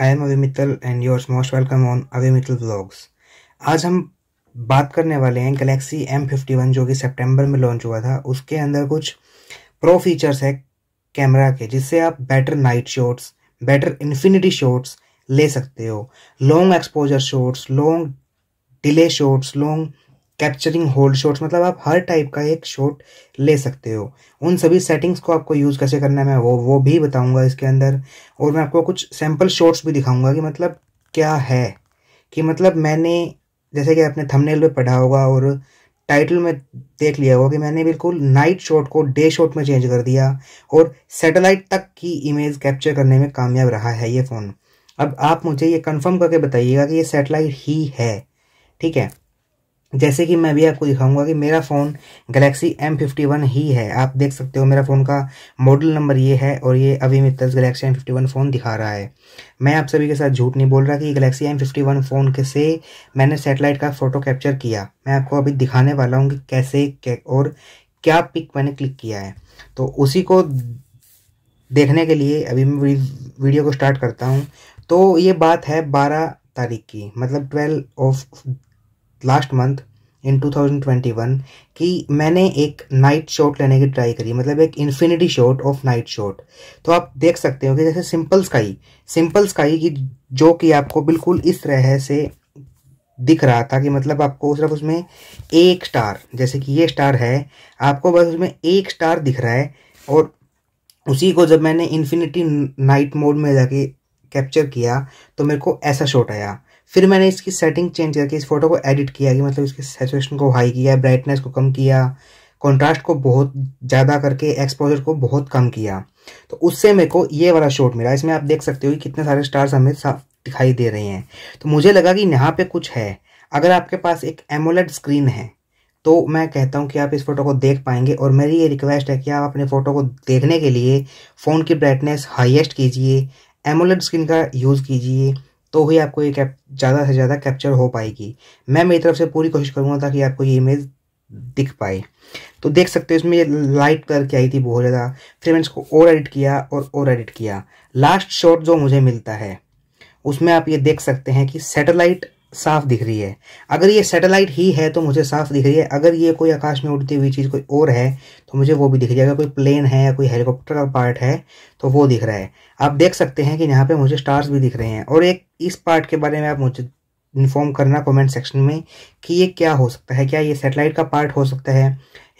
I am Abhi Mittal and yours most welcome on Abhi Mittal blogs आज हम बात करने वाले हैं गलेक्सी एम फिफ्टी वन जो कि सितंबर में लॉन्च हुआ था उसके अंदर कुछ प्रो फीचर्स है कैमरा के जिससे आप better night shots better infinity shots ले सकते हो long exposure shots long delay shots long capturing hold shots मतलब आप हर टाइप का एक शॉट ले सकते हो उन सभी सेटिंग्स को आपको यूज़ कैसे करना है मैं वो वो भी बताऊंगा इसके अंदर और मैं आपको कुछ सैम्पल शॉट्स भी दिखाऊंगा कि मतलब क्या है कि मतलब मैंने जैसे कि आपने थंबनेल पे पढ़ा होगा और टाइटल में देख लिया होगा कि मैंने बिल्कुल नाइट शॉट को डे शॉट में चेंज कर दिया और सेटेलाइट तक की इमेज कैप्चर करने में कामयाब रहा है ये फ़ोन अब आप मुझे ये कन्फर्म करके बताइएगा कि ये सेटेलाइट ही है ठीक है जैसे कि मैं भी आपको दिखाऊंगा कि मेरा phone Galaxy M fifty one ही है आप देख सकते हो मेरा फ़ोन का मॉडल नंबर ये है और ये Abhi Mittal Galaxy M fifty one phone दिखा रहा है मैं आप सभी के साथ झूठ नहीं बोल रहा कि Galaxy M fifty one phone के से मैंने सेटेलाइट का फ़ोटो कैप्चर किया मैं आपको अभी दिखाने वाला हूँ कि कैसे कै, और क्या पिक मैंने क्लिक किया है तो उसी को देखने के लिए अभी मैं वीडियो को स्टार्ट करता हूँ तो ये बात है बारह तारीख की मतलब twelve of last month in 2021 कि मैंने एक नाइट शॉट लेने की ट्राई करी मतलब एक infinity shot of night shot तो आप देख सकते हो कि जैसे सिंपल स्काई सिंपल स्काई की जो कि आपको बिल्कुल इस तरह से दिख रहा था कि मतलब आपको सिर्फ उसमें एक स्टार जैसे कि ये स्टार है आपको बस उसमें एक स्टार दिख रहा है और उसी को जब मैंने इन्फिनिटी नाइट मोड में जाके कैप्चर किया तो मेरे को ऐसा शॉट आया फिर मैंने इसकी सेटिंग चेंज करके इस फोटो को एडिट किया कि मतलब इसके सेचुएशन को हाई किया ब्राइटनेस को कम किया कॉन्ट्रास्ट को बहुत ज़्यादा करके एक्सपोजर को बहुत कम किया तो उससे मेरे को ये वाला शॉट मिला इसमें आप देख सकते हो कि कितने सारे स्टार्स हमें साफ दिखाई दे रहे हैं तो मुझे लगा कि यहाँ पे कुछ है अगर आपके पास एक एमोलेड स्क्रीन है तो मैं कहता हूँ कि आप इस फोटो को देख पाएंगे और मेरी ये रिक्वेस्ट है कि आप अपने फ़ोटो को देखने के लिए फ़ोन की ब्राइटनेस हाईएस्ट कीजिए एमोलेड स्क्रीन का यूज़ कीजिए तो ही आपको ये कैप ज़्यादा से ज़्यादा कैप्चर हो पाएगी मैं मेरी तरफ से पूरी कोशिश करूँगा ताकि आपको ये इमेज दिख पाए तो देख सकते हो इसमें लाइट कलर की आई थी बहुत ज़्यादा फिर मैंने इसको और एडिट किया और और एडिट किया लास्ट शॉट जो मुझे मिलता है उसमें आप ये देख सकते हैं कि सैटेलाइट साफ दिख रही है अगर ये सैटेलाइट ही है तो मुझे साफ दिख रही है अगर ये कोई आकाश में उड़ती हुई चीज़ कोई और है तो मुझे वो भी दिख रही है अगर कोई प्लेन है या कोई हेलीकॉप्टर का पार्ट है तो वो दिख रहा है आप देख सकते हैं कि यहाँ पे मुझे स्टार्स भी दिख रहे हैं और एक इस पार्ट के बारे में आप मुझे इन्फॉर्म करना कमेंट सेक्शन में कि ये क्या हो सकता है क्या ये सेटेलाइट का पार्ट हो सकता है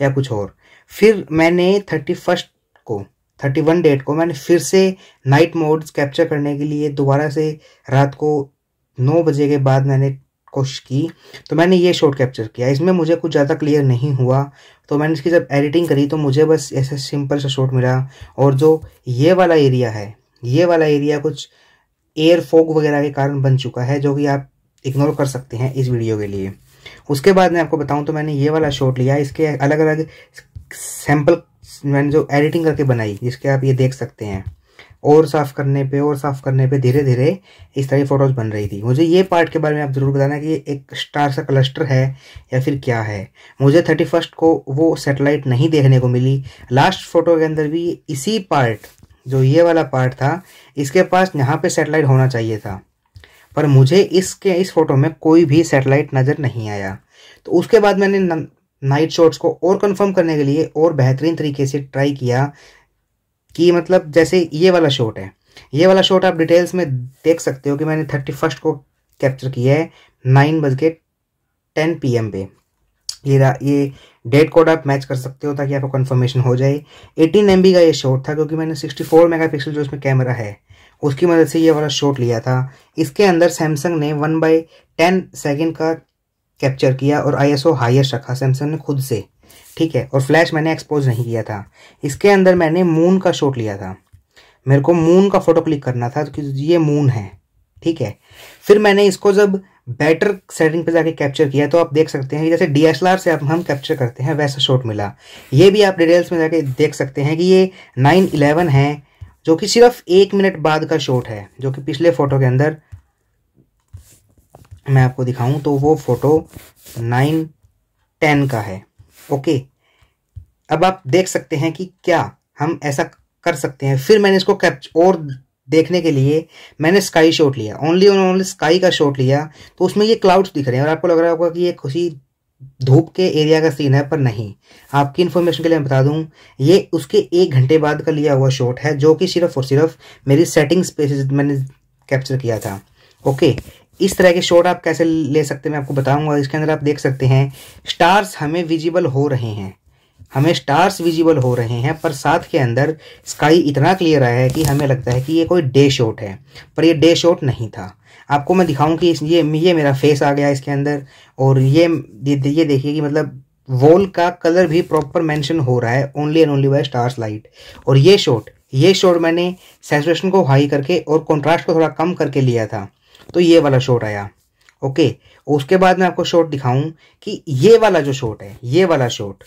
या कुछ और फिर मैंने थर्टी फर्स्ट को थर्टी वन डेट को मैंने फिर से नाइट मोड्स कैप्चर करने के लिए दोबारा से रात को नौ बजे के बाद मैंने कोशिश की तो मैंने ये शॉट कैप्चर किया इसमें मुझे कुछ ज़्यादा क्लियर नहीं हुआ तो मैंने इसकी जब एडिटिंग करी तो मुझे बस ऐसा सिंपल सा शॉट मिला और जो ये वाला एरिया है ये वाला एरिया कुछ एयर फोग वगैरह के कारण बन चुका है जो कि आप इग्नोर कर सकते हैं इस वीडियो के लिए उसके बाद मैं आपको बताऊं तो मैंने ये वाला शॉट लिया इसके अलग अलग सैंपल मैंने जो एडिटिंग करके बनाई जिसके आप ये देख सकते हैं और साफ़ करने पे और साफ़ करने पे धीरे धीरे इस तरह की फ़ोटोज़ बन रही थी मुझे ये पार्ट के बारे में आप ज़रूर बताना कि ये एक स्टार सा क्लस्टर है या फिर क्या है मुझे थर्टी फर्स्ट को वो सेटेलाइट नहीं देखने को मिली लास्ट फोटो के अंदर भी इसी पार्ट जो ये वाला पार्ट था इसके पास यहाँ पे सेटेलाइट होना चाहिए था पर मुझे इसके इस फोटो में कोई भी सेटेलाइट नज़र नहीं आया तो उसके बाद मैंने नाइट शॉट्स को और कंफर्म करने के लिए और बेहतरीन तरीके से ट्राई किया कि मतलब जैसे ये वाला शॉट है ये वाला शॉट आप डिटेल्स में देख सकते हो कि मैंने थर्टी फर्स्ट को कैप्चर किया है नाइन बज के टेन पी एम पे ये ये डेट कोड आप मैच कर सकते हो ताकि आपको कंफर्मेशन हो जाए 18 एम का ये शॉट था क्योंकि मैंने 64 मेगापिक्सल जो इसमें कैमरा है उसकी मदद से ये वाला शॉट लिया था इसके अंदर सैमसंग ने वन बाई टेन सेकेंड का कैप्चर किया और आई ओ हाईएस्ट रखा सैमसंग ने खुद से ठीक है और फ्लैश मैंने एक्सपोज नहीं किया था इसके अंदर मैंने मून का शॉट लिया था मेरे को मून का फ़ोटो क्लिक करना था क्योंकि ये मून है ठीक है फिर मैंने इसको जब बेटर सेटिंग पे जाके कैप्चर किया तो आप देख सकते हैं कि जैसे डी से आप हम कैप्चर करते हैं वैसा शॉट मिला ये भी आप डिटेल्स में जाके देख सकते हैं कि ये नाइन इलेवन है जो कि सिर्फ एक मिनट बाद का शॉट है जो कि पिछले फ़ोटो के अंदर मैं आपको दिखाऊं तो वो फ़ोटो नाइन टेन का है ओके अब आप देख सकते हैं कि क्या हम ऐसा कर सकते हैं फिर मैंने इसको कैप्च और देखने के लिए मैंने स्काई शॉट लिया ओनली ऑन ओनली स्काई का शॉट लिया तो उसमें ये क्लाउड्स दिख रहे हैं और आपको लग रहा होगा कि ये खुशी धूप के एरिया का सीन है पर नहीं आपकी इन्फॉर्मेशन के लिए मैं बता दूं ये उसके एक घंटे बाद का लिया हुआ शॉट है जो कि सिर्फ और सिर्फ मेरी सेटिंग स्पेस मैंने कैप्चर किया था ओके इस तरह के शॉट आप कैसे ले सकते हैं मैं आपको बताऊंगा इसके अंदर आप देख सकते हैं स्टार्स हमें विजिबल हो रहे हैं हमें स्टार्स विजिबल हो रहे हैं पर साथ के अंदर स्काई इतना क्लियर आया है कि हमें लगता है कि ये कोई डे शॉट है पर ये डे शॉट नहीं था आपको मैं दिखाऊं कि ये ये मेरा फेस आ गया इसके अंदर और ये ये देखिए कि मतलब वॉल का कलर भी प्रॉपर मेंशन हो रहा है only and only by stars light और ये शॉट ये शॉट मैंने सेचुरेशन को हाई करके और कॉन्ट्रास्ट को थोड़ा कम करके लिया था तो ये वाला शॉट आया ओके उसके बाद मैं आपको शॉट दिखाऊं कि ये वाला जो शॉट है ये वाला शॉट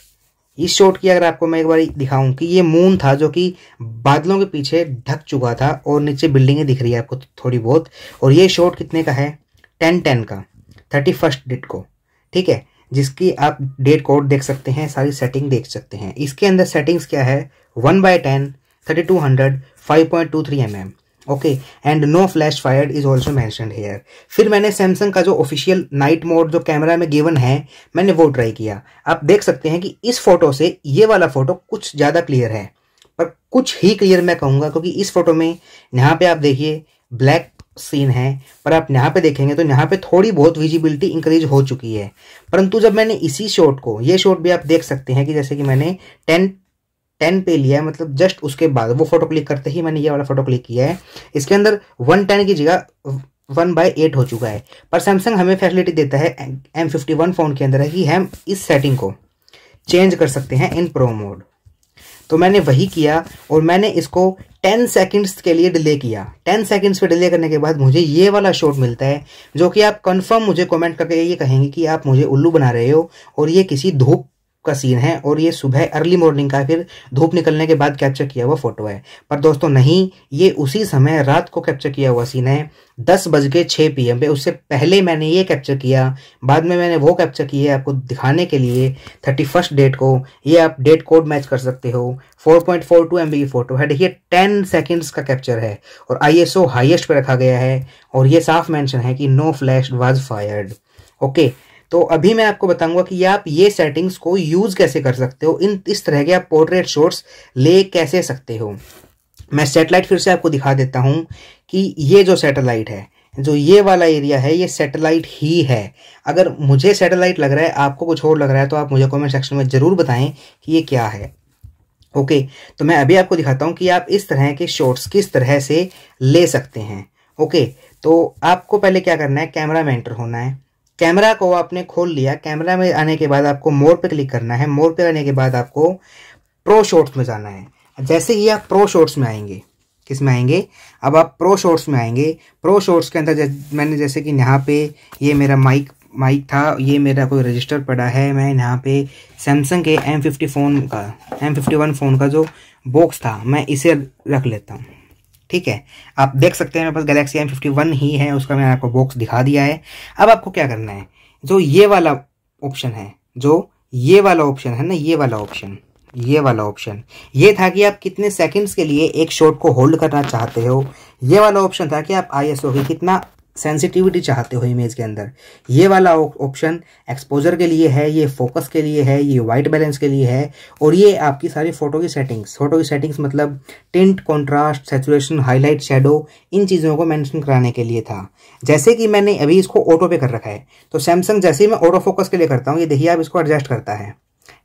इस शॉट की अगर आपको मैं एक बार दिखाऊं कि ये मून था जो कि बादलों के पीछे ढक चुका था और नीचे बिल्डिंगें दिख रही है आपको थोड़ी बहुत और ये शॉट कितने का है टेन टेन का थर्टी फर्स्ट डेट को ठीक है जिसकी आप डेट कोड देख सकते हैं सारी सेटिंग देख सकते हैं इसके अंदर सेटिंग्स क्या है one by ten thirty two hundred five point two three M M okay and no flash fire is also mentioned here फिर मैंने सैमसंग का जो ऑफिशियल नाइट मोड जो कैमरा में गिवन है मैंने वो ट्राई किया आप देख सकते हैं कि इस फोटो से ये वाला फोटो कुछ ज़्यादा क्लियर है पर कुछ ही क्लियर मैं कहूँगा क्योंकि इस फोटो में यहाँ पे आप देखिए ब्लैक सीन है पर आप यहाँ पे देखेंगे तो यहाँ पे थोड़ी बहुत विजिबिलिटी इंक्रीज हो चुकी है परंतु जब मैंने इसी शॉट को ये शॉट भी आप देख सकते हैं कि जैसे कि मैंने टेन टेन पे लिया है मतलब जस्ट उसके बाद वो फोटो क्लिक करते ही मैंने ये वाला फोटो क्लिक किया है इसके अंदर वन टेन की जगह वन बाई एट हो चुका है पर सैमसंग हमें फैसिलिटी देता है एम फिफ्टी वन फ़ोन के अंदर है कि हम इस सेटिंग को चेंज कर सकते हैं इन प्रो मोड तो मैंने वही किया और मैंने इसको टेन सेकेंड्स के लिए डिले किया टेन सेकेंड्स पे डिले करने के बाद मुझे ये वाला शॉट मिलता है जो कि आप कंफर्म मुझे कमेंट करके ये कहेंगे कि आप मुझे उल्लू बना रहे हो और ये किसी धूप का सीन है और ये सुबह अर्ली मॉर्निंग का फिर धूप निकलने के बाद कैप्चर किया हुआ फोटो है पर दोस्तों नहीं ये उसी समय रात को कैप्चर किया हुआ सीन है दस बज के छः पी पे उससे पहले मैंने ये कैप्चर किया बाद में मैंने वो कैप्चर किया है आपको दिखाने के लिए थर्टी फर्स्ट डेट को ये आप डेट कोड मैच कर सकते हो four point four two M की फ़ोटो है देखिए टेन सेकेंड्स का कैप्चर है और आई एस ओ हाइएस्ट पर रखा गया है और ये साफ मैंशन है कि no flash was fired okay okay, तो अभी मैं आपको बताऊंगा कि आप ये सेटिंग्स को यूज़ कैसे कर सकते हो इन इस तरह के आप पोर्ट्रेट शॉट्स ले कैसे सकते हो मैं सेटेलाइट फिर से आपको दिखा देता हूँ कि ये जो सेटेलाइट है जो ये वाला एरिया है ये सेटेलाइट ही है अगर मुझे सेटेलाइट लग रहा है आपको कुछ और लग रहा है तो आप मुझे कमेंट सेक्शन में ज़रूर बताएं कि ये क्या है ओके तो मैं अभी आपको दिखाता हूँ कि आप इस तरह के शॉट्स किस तरह से ले सकते हैं ओके तो आपको पहले क्या करना है कैमरा में एंटर होना है कैमरा को आपने खोल लिया कैमरा में आने के बाद आपको मोर पे क्लिक करना है मोर पे आने के बाद आपको प्रो शॉर्ट्स में जाना है जैसे ही आप प्रो शॉर्ट्स में आएंगे किस में आएंगे अब आप प्रो शॉट्स में आएंगे प्रो शॉर्ट्स के अंदर मैंने जैसे कि यहाँ पे ये मेरा माइक माइक था ये मेरा कोई रजिस्टर पड़ा है मैं यहाँ पे सैमसंग के एम फिफ्टी फ़ोन का एम फिफ्टी वन फ़ोन का जो बॉक्स था मैं इसे रख लेता हूँ ठीक है आप देख सकते हैं मेरे पास गैलेक्सी एम फिफ्टी वन ही है उसका मैंने आपको बॉक्स दिखा दिया है अब आपको क्या करना है जो ये वाला ऑप्शन है जो ये वाला ऑप्शन है ना ये वाला ऑप्शन ये वाला ऑप्शन ये था कि आप कितने सेकंड्स के लिए एक शॉट को होल्ड करना चाहते हो ये वाला ऑप्शन था कि आप आईएसओ की कितना सेंसिटिविटी चाहते हो इमेज के अंदर ये वाला ऑप्शन एक्सपोजर के लिए है ये फोकस के लिए है ये वाइट बैलेंस के लिए है और ये आपकी सारी फोटो की सेटिंग्स फोटो की सेटिंग्स मतलब tint contrast saturation highlight shadow इन चीज़ों को मेंशन कराने के लिए था जैसे कि मैंने अभी इसको ऑटो पे कर रखा है तो सैमसंग जैसे ही मैं ऑटो फोकस के लिए करता हूँ ये देखिए आप इसको एडजस्ट करता है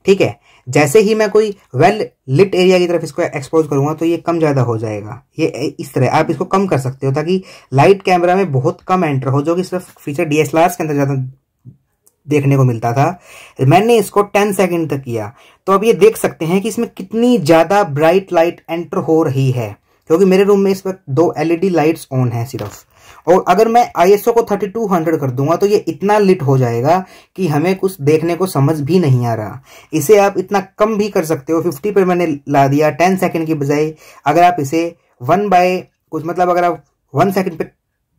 ठीक है जैसे ही मैं कोई वेल लिट एरिया की तरफ इसको एक्सपोज करूंगा तो ये कम ज़्यादा हो जाएगा ये इस तरह आप इसको कम कर सकते हो ताकि लाइट कैमरा में बहुत कम एंटर हो जो कि सिर्फ फीचर डी के अंदर ज़्यादा देखने को मिलता था मैंने इसको 10 सेकंड तक किया तो अब ये देख सकते हैं कि इसमें कितनी ज़्यादा ब्राइट लाइट एंटर हो रही है क्योंकि मेरे रूम में इस वक्त दो एलईडी लाइट्स ऑन है सिर्फ और अगर मैं आईएसओ को 3200 कर दूंगा तो ये इतना लिट हो जाएगा कि हमें कुछ देखने को समझ भी नहीं आ रहा इसे आप इतना कम भी कर सकते हो 50 पर मैंने ला दिया 10 सेकंड की बजाय अगर आप इसे वन बाय कुछ मतलब अगर आप वन सेकंड पर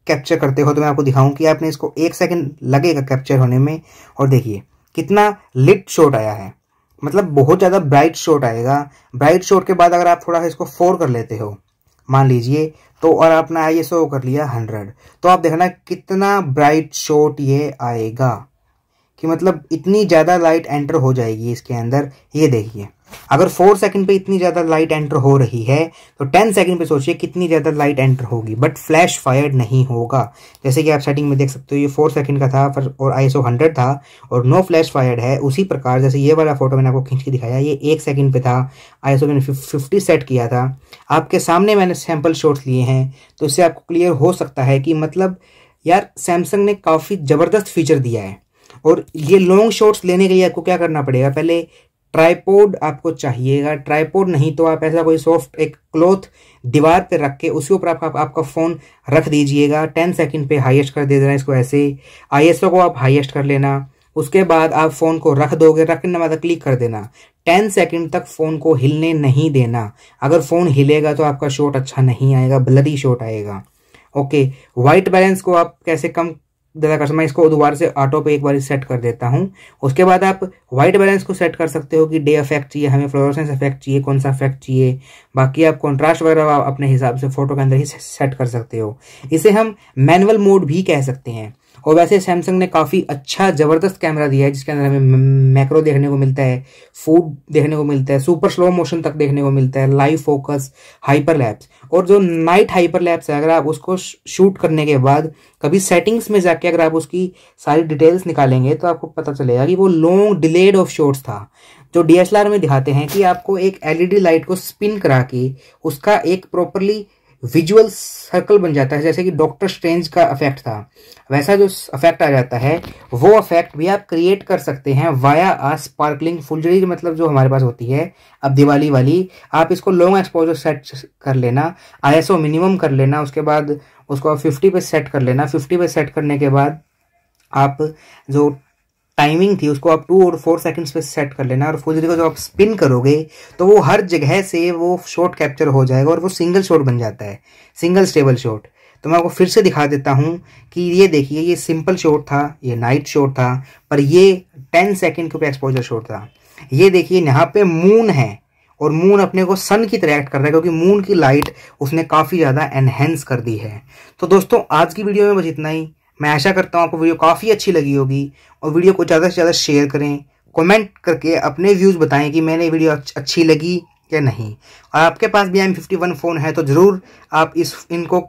कैप्चर करते हो तो मैं आपको दिखाऊं कि आपने इसको एक सेकेंड लगेगा कैप्चर होने में और देखिए कितना लिट शॉट आया है मतलब बहुत ज़्यादा ब्राइट शॉट आएगा ब्राइट शॉट के बाद अगर आप थोड़ा सा इसको फोर कर लेते हो मान लीजिए तो और अपना आई एस कर लिया हंड्रेड तो आप देखना कितना ब्राइट शॉट ये आएगा कि मतलब इतनी ज़्यादा लाइट एंटर हो जाएगी इसके अंदर ये देखिए अगर फोर सेकंड पे इतनी ज़्यादा लाइट एंटर हो रही है तो टेन सेकंड पे सोचिए कितनी ज़्यादा लाइट एंटर होगी बट फ्लैश फायर नहीं होगा जैसे कि आप सेटिंग में देख सकते हो ये फोर सेकंड का था पर और आई सो हंड्रेड था और नो फ्लैश फायर है उसी प्रकार जैसे ये वाला फोटो मैंने आपको खींच के दिखाया ये एक सेकंड पे था आई सो मैंने फिफ्टी सेट किया था आपके सामने मैंने सैम्पल शॉट्स लिए हैं तो इससे आपको क्लियर हो सकता है कि मतलब यार सैमसंग ने काफ़ी ज़बरदस्त फीचर दिया है और ये लॉन्ग शॉट्स लेने के लिए आपको क्या करना पड़ेगा पहले ट्राईपोड आपको चाहिएगा ट्राईपोड नहीं तो आप ऐसा कोई सॉफ्ट एक क्लोथ दीवार पे रख के उसके ऊपर आप, आप, आपका फ़ोन रख दीजिएगा टेन सेकंड पे हाईएस्ट कर दे देना इसको ऐसे आईएसओ को आप हाईएस्ट कर लेना उसके बाद आप फ़ोन को रख दोगे रखने बाद क्लिक कर देना टेन सेकेंड तक फ़ोन को हिलने नहीं देना अगर फ़ोन हिलेगा तो आपका शॉट अच्छा नहीं आएगा ब्लडी शॉट आएगा ओके वाइट बैलेंस को आप कैसे कम ज़्यादा कस्टमर इसको दोबारा से ऑटो पे एक बार सेट कर देता हूँ उसके बाद आप व्हाइट बैलेंस को सेट कर सकते हो कि डे अफेक्ट चाहिए हमें फ्लोरोसेंस इफेक्ट चाहिए कौन सा इफेक्ट चाहिए बाकी आप कॉन्ट्रास्ट वगैरह अपने हिसाब से फोटो के अंदर ही सेट कर सकते हो इसे हम मैनुअल मोड भी कह सकते हैं और वैसे सैमसंग ने काफ़ी अच्छा ज़बरदस्त कैमरा दिया है जिसके अंदर हमें मैक्रो देखने को मिलता है फूड देखने को मिलता है सुपर स्लो मोशन तक देखने को मिलता है लाइव फोकस हाइपर लैप्स और जो नाइट हाइपर लैप्स है अगर आप उसको शूट करने के बाद कभी सेटिंग्स में जाके अगर आप उसकी सारी डिटेल्स निकालेंगे तो आपको पता चलेगा कि वो लॉन्ग डिलेड ऑफ शॉट्स था जो डी में दिखाते हैं कि आपको एक एलईडी लाइट e को स्पिन करा के उसका एक प्रॉपरली विजुअल सर्कल बन जाता है जैसे कि डॉक्टर स्ट्रेंज का अफेक्ट था वैसा जो अफेक्ट आ जाता है वो अफेक्ट भी आप क्रिएट कर सकते हैं वाया आ स्पार्कलिंग फुलजरी मतलब जो हमारे पास होती है अब दिवाली वाली आप इसको लॉन्ग एक्सपोजर सेट कर लेना ओ मिनिमम कर लेना उसके बाद उसको आप फिफ्टी पे सेट कर लेना फिफ्टी पे सेट करने के बाद आप जो टाइमिंग थी उसको आप टू और फोर सेकंड्स पे सेट कर लेना और फुलझड़ी को जब आप स्पिन करोगे तो वो हर जगह से वो शॉट कैप्चर हो जाएगा और वो सिंगल शॉट बन जाता है सिंगल स्टेबल शॉट तो मैं आपको फिर से दिखा देता हूँ कि ये देखिए ये सिंपल शॉट था ये नाइट शॉट था पर ये टेन सेकेंड के ऊपर एक्सपोजर शॉट था ये देखिए यहाँ पे मून है और मून अपने को सन की तरह एक्ट कर रहा है क्योंकि मून की लाइट उसने काफ़ी ज़्यादा एनहेंस कर दी है तो दोस्तों आज की वीडियो में बस इतना ही मैं आशा करता हूँ आपको वीडियो काफ़ी अच्छी लगी होगी और वीडियो को ज़्यादा से ज़्यादा शेयर करें कमेंट करके अपने व्यूज़ बताएं कि मैंने वीडियो अच्छी लगी या नहीं और आपके पास भी एम फिफ्टी वन फ़ोन है तो ज़रूर आप इस इनको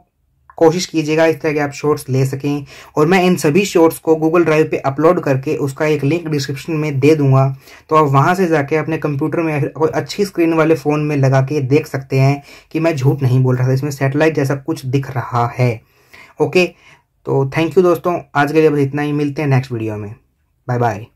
कोशिश कीजिएगा इस तरह के आप शॉर्ट्स ले सकें और मैं इन सभी शॉर्ट्स को गूगल ड्राइव पे अपलोड करके उसका एक लिंक डिस्क्रिप्शन में दे दूंगा तो आप वहाँ से जाके अपने कंप्यूटर में कोई अच्छी स्क्रीन वाले फ़ोन में लगा के देख सकते हैं कि मैं झूठ नहीं बोल रहा था इसमें सेटेलाइट जैसा कुछ दिख रहा है ओके तो थैंक यू दोस्तों आज के लिए बस इतना ही मिलते हैं नेक्स्ट वीडियो में बाय बाय